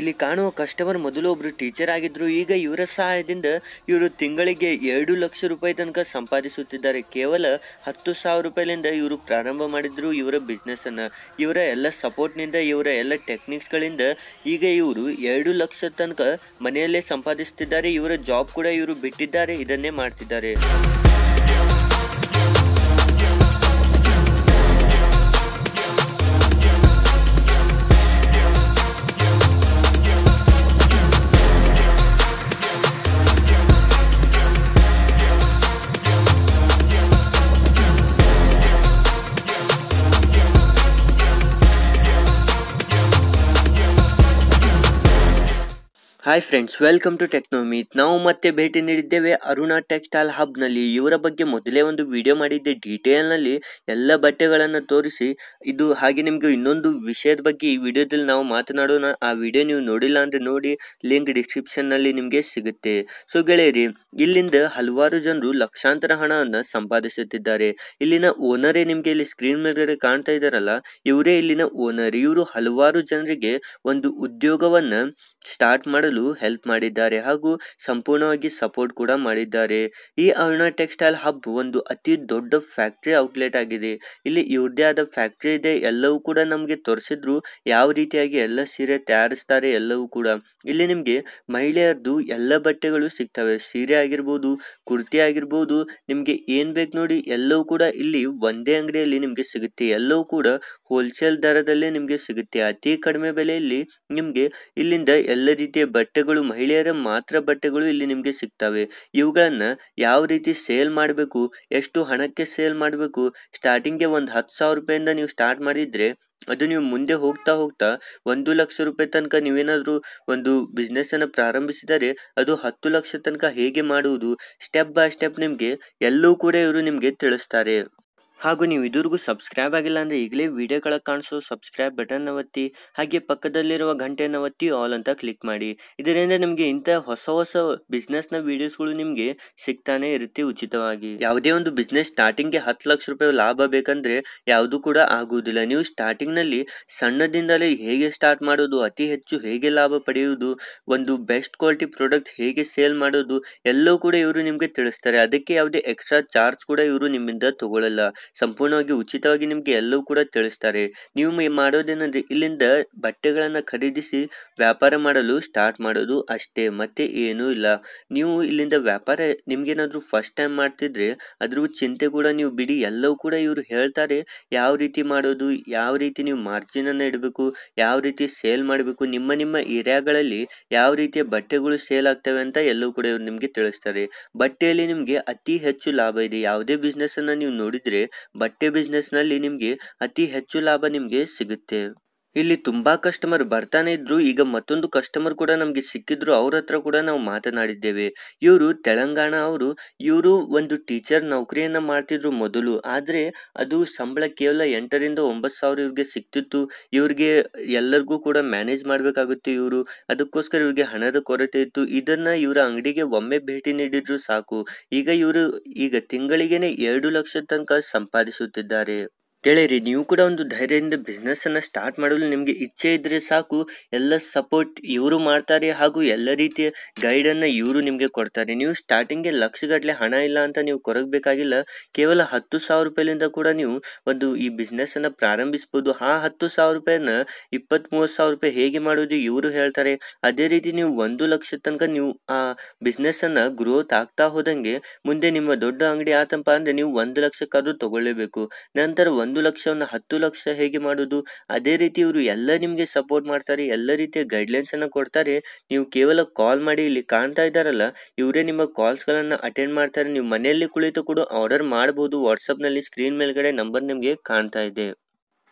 ಇಲ್ಲಿ ಕಾಣುವ ಕಸ್ಟಮರ್ ಮೊದಲು ಒಬ್ರು ಟೀಚರ್ ಆಗಿದ್ರು ಈಗ ಇವರ ಸಹಾಯದಿಂದ ಇವರು ತಿಂಗಳಿಗೆ ಎರಡು ಲಕ್ಷ ರೂಪಾಯಿ ತನಕ ಸಂಪಾದಿಸುತ್ತಿದ್ದಾರೆ ಕೇವಲ ಹತ್ತು ಸಾವಿರ ರೂಪಾಯಿಲಿಂದ ಇವರು ಪ್ರಾರಂಭ ಮಾಡಿದ್ರು ಇವರ ಬಿಸ್ನೆಸ್ಸನ್ನು ಇವರ ಎಲ್ಲ ಸಪೋರ್ಟ್ನಿಂದ ಇವರ ಎಲ್ಲ ಟೆಕ್ನಿಕ್ಸ್ಗಳಿಂದ ಈಗ ಇವರು ಎರಡು ಲಕ್ಷ ತನಕ ಮನೆಯಲ್ಲೇ ಸಂಪಾದಿಸುತ್ತಿದ್ದಾರೆ ಇವರ ಜಾಬ್ ಕೂಡ ಇವರು ಬಿಟ್ಟಿದ್ದಾರೆ ಇದನ್ನೇ ಮಾಡ್ತಿದ್ದಾರೆ hi friends welcome to Technomeet ನಾವು ಮತ್ತೆ ಭೇಟಿ ನೀಡಿದ್ದೇವೆ ಅರುಣಾ ಟೆಕ್ಸ್ಟೈಲ್ ಹಬ್ನಲ್ಲಿ ಇವರ ಬಗ್ಗೆ ಮೊದಲೇ ಒಂದು ವಿಡಿಯೋ ಮಾಡಿದ್ದೆ ಡೀಟೇಲ್ನಲ್ಲಿ ಎಲ್ಲ ಬಟ್ಟೆಗಳನ್ನು ತೋರಿಸಿ ಇದು ಹಾಗೆ ನಿಮಗೆ ಇನ್ನೊಂದು ವಿಷಯದ ಬಗ್ಗೆ ಈ ವಿಡಿಯೋದಲ್ಲಿ ನಾವು ಮಾತನಾಡೋಣ ಆ ವಿಡಿಯೋ ನೀವು ನೋಡಿಲ್ಲ ಅಂದರೆ ನೋಡಿ ಲಿಂಕ್ ಡಿಸ್ಕ್ರಿಪ್ಷನ್ನಲ್ಲಿ ನಿಮಗೆ ಸಿಗುತ್ತೆ ಸೊ ಗೆಳೆಯರಿ ಇಲ್ಲಿಂದ ಹಲವಾರು ಜನರು ಲಕ್ಷಾಂತರ ಹಣವನ್ನು ಸಂಪಾದಿಸುತ್ತಿದ್ದಾರೆ ಇಲ್ಲಿನ ಓನರೇ ನಿಮಗೆ ಇಲ್ಲಿ ಸ್ಕ್ರೀನ್ ಮೇಲೆ ಕಾಣ್ತಾ ಇದ್ದಾರಲ್ಲ ಇವರೇ ಇಲ್ಲಿನ ಓನರ್ ಇವರು ಹಲವಾರು ಜನರಿಗೆ ಒಂದು ಉದ್ಯೋಗವನ್ನು ಸ್ಟಾರ್ಟ್ ಮಾಡಲು ಹೆಲ್ಪ್ ಮಾಡಿದ್ದಾರೆ ಹಾಗೂ ಸಂಪೂರ್ಣವಾಗಿ ಸಪೋರ್ಟ್ ಕೂಡ ಮಾಡಿದ್ದಾರೆ ಈ ಅರುಣ ಟೆಕ್ಸ್ಟೈಲ್ ಹಬ್ ಒಂದು ಅತಿ ದೊಡ್ಡ ಫ್ಯಾಕ್ಟ್ರಿ ಔಟ್ಲೆಟ್ ಆಗಿದೆ ಇಲ್ಲಿ ಇವ್ರದೇ ಆದ ಫ್ಯಾಕ್ಟ್ರಿ ಇದೆ ಎಲ್ಲವೂ ಕೂಡ ನಮಗೆ ತೋರಿಸಿದ್ರು ಯಾವ ರೀತಿಯಾಗಿ ಎಲ್ಲ ಸೀರೆ ತಯಾರಿಸ್ತಾರೆ ಎಲ್ಲವೂ ಕೂಡ ಇಲ್ಲಿ ನಿಮಗೆ ಮಹಿಳೆಯರದು ಎಲ್ಲ ಬಟ್ಟೆಗಳು ಸಿಗ್ತವೆ ಸೀರೆ ಆಗಿರ್ಬೋದು ಕುರ್ತಿ ಆಗಿರ್ಬೋದು ನಿಮಗೆ ಏನು ಬೇಕು ನೋಡಿ ಎಲ್ಲವೂ ಕೂಡ ಇಲ್ಲಿ ಒಂದೇ ಅಂಗಡಿಯಲ್ಲಿ ನಿಮಗೆ ಸಿಗುತ್ತೆ ಎಲ್ಲವೂ ಕೂಡ ಹೋಲ್ಸೇಲ್ ದರದಲ್ಲೇ ನಿಮಗೆ ಸಿಗುತ್ತೆ ಅತಿ ಕಡಿಮೆ ಬೆಲೆಯಲ್ಲಿ ನಿಮಗೆ ಇಲ್ಲಿಂದ ಎಲ್ಲ ರೀತಿಯ ಬಟ್ಟೆಗಳು ಮಹಿಳೆಯರ ಮಾತ್ರ ಬಟ್ಟೆಗಳು ಇಲ್ಲಿ ನಿಮಗೆ ಸಿಗ್ತವೆ ಇವುಗಳನ್ನು ಯಾವ ರೀತಿ ಸೇಲ್ ಮಾಡಬೇಕು ಎಷ್ಟು ಹಣಕ್ಕೆ ಸೇಲ್ ಮಾಡಬೇಕು ಸ್ಟಾರ್ಟಿಂಗ್ಗೆ ಒಂದು ಹತ್ತು ಸಾವಿರ ರೂಪಾಯಿಂದ ನೀವು ಸ್ಟಾರ್ಟ್ ಮಾಡಿದರೆ ಅದು ನೀವು ಮುಂದೆ ಹೋಗ್ತಾ ಹೋಗ್ತಾ ಒಂದು ಲಕ್ಷ ರೂಪಾಯಿ ತನಕ ನೀವೇನಾದರೂ ಒಂದು ಬಿಸ್ನೆಸ್ಸನ್ನು ಪ್ರಾರಂಭಿಸಿದರೆ ಅದು ಹತ್ತು ಲಕ್ಷ ತನಕ ಹೇಗೆ ಮಾಡುವುದು ಸ್ಟೆಪ್ ಬೈ ಸ್ಟೆಪ್ ನಿಮಗೆ ಎಲ್ಲೂ ಕೂಡ ಇವರು ನಿಮಗೆ ತಿಳಿಸ್ತಾರೆ ಹಾಗೂ ನೀವು ಇದುವರೆಗೂ ಸಬ್ಸ್ಕ್ರೈಬ್ ಆಗಿಲ್ಲ ಅಂದರೆ ಈಗಲೇ ವಿಡಿಯೋಗಳ ಕಾಣಿಸೋ ಸಬ್ಸ್ಕ್ರೈಬ್ ಬಟನ್ ಒತ್ತಿ ಹಾಗೆ ಪಕ್ಕದಲ್ಲಿರುವ ಗಂಟೆನ ಒತ್ತಿ ಆಲ್ ಅಂತ ಕ್ಲಿಕ್ ಮಾಡಿ ಇದರಿಂದ ನಿಮಗೆ ಇಂಥ ಹೊಸ ಹೊಸ ಬಿಸ್ನೆಸ್ನ ವೀಡಿಯೋಸ್ಗಳು ನಿಮಗೆ ಸಿಗ್ತಾನೆ ಇರುತ್ತೆ ಉಚಿತವಾಗಿ ಯಾವುದೇ ಒಂದು ಬಿಸ್ನೆಸ್ ಸ್ಟಾರ್ಟಿಂಗ್ಗೆ ಹತ್ತು ಲಕ್ಷ ರೂಪಾಯಿ ಲಾಭ ಬೇಕಂದ್ರೆ ಯಾವುದು ಕೂಡ ಆಗುವುದಿಲ್ಲ ನೀವು ಸ್ಟಾರ್ಟಿಂಗ್ನಲ್ಲಿ ಸಣ್ಣದಿಂದಲೇ ಹೇಗೆ ಸ್ಟಾರ್ಟ್ ಮಾಡೋದು ಅತಿ ಹೆಚ್ಚು ಹೇಗೆ ಲಾಭ ಪಡೆಯುವುದು ಒಂದು ಬೆಸ್ಟ್ ಕ್ವಾಲಿಟಿ ಪ್ರಾಡಕ್ಟ್ ಹೇಗೆ ಸೇಲ್ ಮಾಡೋದು ಎಲ್ಲವೂ ಕೂಡ ಇವರು ನಿಮಗೆ ತಿಳಿಸ್ತಾರೆ ಅದಕ್ಕೆ ಯಾವುದೇ ಎಕ್ಸ್ಟ್ರಾ ಚಾರ್ಜ್ ಕೂಡ ಇವರು ನಿಮ್ಮಿಂದ ತಗೊಳ್ಳಲ್ಲ ಸಂಪೂರ್ಣವಾಗಿ ಉಚಿತವಾಗಿ ನಿಮಗೆ ಎಲ್ಲವೂ ಕೂಡ ತಿಳಿಸ್ತಾರೆ ನೀವು ಮಾಡೋದೇನಂದರೆ ಇಲ್ಲಿಂದ ಬಟ್ಟೆಗಳನ್ನು ಖರೀದಿಸಿ ವ್ಯಾಪಾರ ಮಾಡಲು ಸ್ಟಾರ್ಟ್ ಮಾಡೋದು ಅಷ್ಟೇ ಮತ್ತೆ ಏನೂ ಇಲ್ಲ ನೀವು ಇಲ್ಲಿಂದ ವ್ಯಾಪಾರ ನಿಮಗೇನಾದರೂ ಫಸ್ಟ್ ಟೈಮ್ ಮಾಡ್ತಿದ್ರೆ ಅದ್ರ ಚಿಂತೆ ಕೂಡ ನೀವು ಬಿಡಿ ಎಲ್ಲವೂ ಕೂಡ ಇವರು ಹೇಳ್ತಾರೆ ಯಾವ ರೀತಿ ಮಾಡೋದು ಯಾವ ರೀತಿ ನೀವು ಮಾರ್ಜಿನನ್ನು ಇಡಬೇಕು ಯಾವ ರೀತಿ ಸೇಲ್ ಮಾಡಬೇಕು ನಿಮ್ಮ ನಿಮ್ಮ ಏರಿಯಾಗಳಲ್ಲಿ ಯಾವ ರೀತಿಯ ಬಟ್ಟೆಗಳು ಸೇಲ್ ಆಗ್ತವೆ ಅಂತ ಎಲ್ಲವೂ ಕೂಡ ಇವರು ನಿಮಗೆ ತಿಳಿಸ್ತಾರೆ ಬಟ್ಟೆಯಲ್ಲಿ ನಿಮಗೆ ಅತಿ ಹೆಚ್ಚು ಲಾಭ ಇದೆ ಯಾವುದೇ ಬಿಸ್ನೆಸ್ಸನ್ನು ನೀವು ನೋಡಿದರೆ ಬಟ್ಟೆ ಬಿಸ್ನೆಸ್ ನಲ್ಲಿ ನಿಮ್ಗೆ ಅತಿ ಹೆಚ್ಚು ಲಾಭ ನಿಮ್ಗೆ ಸಿಗುತ್ತೆ ಇಲ್ಲಿ ತುಂಬಾ ಕಸ್ಟಮರ್ ಬರ್ತಾನೆ ಇದ್ರು ಈಗ ಮತ್ತೊಂದು ಕಸ್ಟಮರ್ ಕೂಡ ನಮಗೆ ಸಿಕ್ಕಿದ್ರು ಅವ್ರ ಹತ್ರ ಕೂಡ ನಾವು ಮಾತನಾಡಿದ್ದೇವೆ ಇವರು ತೆಲಂಗಾಣ ಅವರು ಇವರು ಒಂದು ಟೀಚರ್ ನೌಕರಿಯನ್ನ ಮಾಡ್ತಿದ್ರು ಮೊದಲು ಆದರೆ ಅದು ಸಂಬಳ ಕೇವಲ ಎಂಟರಿಂದ ಒಂಬತ್ತು ಸಾವಿರ ಇವ್ರಿಗೆ ಸಿಕ್ತಿತ್ತು ಇವ್ರಿಗೆ ಎಲ್ಲರಿಗೂ ಕೂಡ ಮ್ಯಾನೇಜ್ ಮಾಡಬೇಕಾಗುತ್ತೆ ಇವರು ಅದಕ್ಕೋಸ್ಕರ ಇವ್ರಿಗೆ ಹಣದ ಕೊರತೆ ಇತ್ತು ಇದನ್ನ ಇವರ ಅಂಗಡಿಗೆ ಒಮ್ಮೆ ಭೇಟಿ ನೀಡಿದ್ರು ಸಾಕು ಈಗ ಇವರು ಈಗ ತಿಂಗಳಿಗೆನೆ ಎರಡು ಲಕ್ಷ ತನಕ ಸಂಪಾದಿಸುತ್ತಿದ್ದಾರೆ ಕೇಳಿರಿ ನೀವು ಕೂಡ ಒಂದು ಧೈರ್ಯದಿಂದ ಬಿಸ್ನೆಸ್ಸನ್ನು ಸ್ಟಾರ್ಟ್ ಮಾಡಲು ನಿಮಗೆ ಇಚ್ಛೆ ಇದ್ದರೆ ಸಾಕು ಎಲ್ಲ ಸಪೋರ್ಟ್ ಇವರು ಮಾಡ್ತಾರೆ ಹಾಗೂ ಎಲ್ಲ ರೀತಿಯ ಗೈಡನ್ನು ಇವರು ನಿಮಗೆ ಕೊಡ್ತಾರೆ ನೀವು ಸ್ಟಾರ್ಟಿಂಗ್ಗೆ ಲಕ್ಷಗಟ್ಟಲೆ ಹಣ ಇಲ್ಲ ಅಂತ ನೀವು ಕೊರಗಬೇಕಾಗಿಲ್ಲ ಕೇವಲ ಹತ್ತು ಸಾವಿರ ರೂಪಾಯಿಲಿಂದ ಕೂಡ ನೀವು ಒಂದು ಈ ಬಿಸ್ನೆಸ್ಸನ್ನು ಪ್ರಾರಂಭಿಸ್ಬೋದು ಆ ಹತ್ತು ಸಾವಿರ ರೂಪಾಯಿನ ಇಪ್ಪತ್ತ್ ಮೂವತ್ತು ಸಾವಿರ ರೂಪಾಯಿ ಹೇಗೆ ಮಾಡೋದು ಇವರು ಹೇಳ್ತಾರೆ ಅದೇ ರೀತಿ ನೀವು ಒಂದು ಲಕ್ಷ ತನಕ ನೀವು ಆ ಬಿಸ್ನೆಸ್ಸನ್ನು ಗ್ರೋತ್ ಆಗ್ತಾ ಹೋದಂಗೆ ಮುಂದೆ ನಿಮ್ಮ ದೊಡ್ಡ ಅಂಗಡಿ ಆತಂಪ ಅಂದರೆ ನೀವು ಒಂದು ಲಕ್ಷಕ್ಕಾದರೂ ತೊಗೊಳ್ಳೇಬೇಕು ನಂತರ ಒಂದು ಒಂದು ಲಕ್ಷವನ್ನು ಹತ್ತು ಲಕ್ಷ ಹೇಗೆ ಮಾಡೋದು ಅದೇ ರೀತಿ ಇವರು ಎಲ್ಲ ನಿಮಗೆ ಸಪೋರ್ಟ್ ಮಾಡ್ತಾರೆ ಎಲ್ಲ ರೀತಿಯ ಗೈಡ್ಲೈನ್ಸನ್ನು ಕೊಡ್ತಾರೆ ನೀವು ಕೇವಲ ಕಾಲ್ ಮಾಡಿ ಇಲ್ಲಿ ಕಾಣ್ತಾ ಇದ್ದಾರಲ್ಲ ಇವರೇ ನಿಮ್ಮ ಕಾಲ್ಸ್ಗಳನ್ನು ಅಟೆಂಡ್ ಮಾಡ್ತಾರೆ ನೀವು ಮನೆಯಲ್ಲಿ ಕುಳಿತು ಕೂಡ ಆರ್ಡರ್ ಮಾಡ್ಬೋದು ವಾಟ್ಸಪ್ನಲ್ಲಿ ಸ್ಕ್ರೀನ್ ಮೇಲ್ಗಡೆ ನಂಬರ್ ನಿಮಗೆ ಕಾಣ್ತಾ ಇದೆ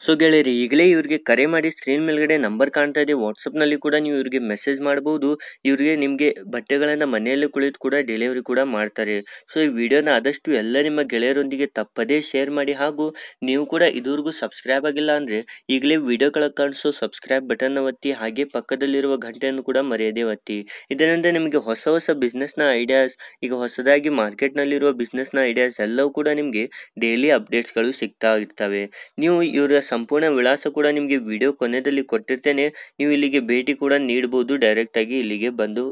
ಸೊ ಗೆಳೆಯರಿ ಈಗಲೇ ಇವರಿಗೆ ಕರೆ ಮಾಡಿ ಸ್ಕ್ರೀನ್ ಮೇಲ್ಗಡೆ ನಂಬರ್ ಕಾಣ್ತಾ ಇದೆ ವಾಟ್ಸಪ್ನಲ್ಲಿ ಕೂಡ ನೀವು ಇವರಿಗೆ ಮೆಸೇಜ್ ಮಾಡ್ಬೋದು ಇವರಿಗೆ ನಿಮಗೆ ಬಟ್ಟೆಗಳನ್ನು ಮನೆಯಲ್ಲಿ ಕುಳಿತು ಕೂಡ ಡೆಲಿವರಿ ಕೂಡ ಮಾಡ್ತಾರೆ ಸೊ ಈ ವಿಡಿಯೋನ ಆದಷ್ಟು ಎಲ್ಲ ನಿಮ್ಮ ಗೆಳೆಯರೊಂದಿಗೆ ತಪ್ಪದೇ ಶೇರ್ ಮಾಡಿ ಹಾಗೂ ನೀವು ಕೂಡ ಇದುವರೆಗೂ ಸಬ್ಸ್ಕ್ರೈಬ್ ಆಗಿಲ್ಲ ಅಂದರೆ ಈಗಲೇ ವಿಡಿಯೋಗಳ ಕಾಣಿಸೋ ಸಬ್ಸ್ಕ್ರೈಬ್ ಬಟನ್ನ ಒತ್ತಿ ಹಾಗೆ ಪಕ್ಕದಲ್ಲಿರುವ ಗಂಟೆಯನ್ನು ಕೂಡ ಮರೆಯದೇ ಒತ್ತಿ ಇದರಿಂದ ನಿಮಗೆ ಹೊಸ ಹೊಸ ಬಿಸ್ನೆಸ್ನ ಐಡಿಯಾಸ್ ಈಗ ಹೊಸದಾಗಿ ಮಾರ್ಕೆಟ್ನಲ್ಲಿರುವ ಬಿಸ್ನೆಸ್ನ ಐಡಿಯಾಸ್ ಎಲ್ಲವೂ ಕೂಡ ನಿಮಗೆ ಡೈಲಿ ಅಪ್ಡೇಟ್ಸ್ಗಳು ಸಿಗ್ತಾ ಇರ್ತವೆ ನೀವು ಇವರ ಸಂಪೂರ್ಣ ವಿಳಾಸ ಕೂಡ ನಿಮಗೆ ವಿಡಿಯೋ ಕೊನೆಯಲ್ಲಿ ಕೊಟ್ಟಿರ್ತೇನೆ ನೀವು ಇಲ್ಲಿಗೆ ಭೇಟಿ ಕೂಡ ಡೈರೆಕ್ಟ್ ಡೈರೆಕ್ಟಾಗಿ ಇಲ್ಲಿಗೆ ಬಂದು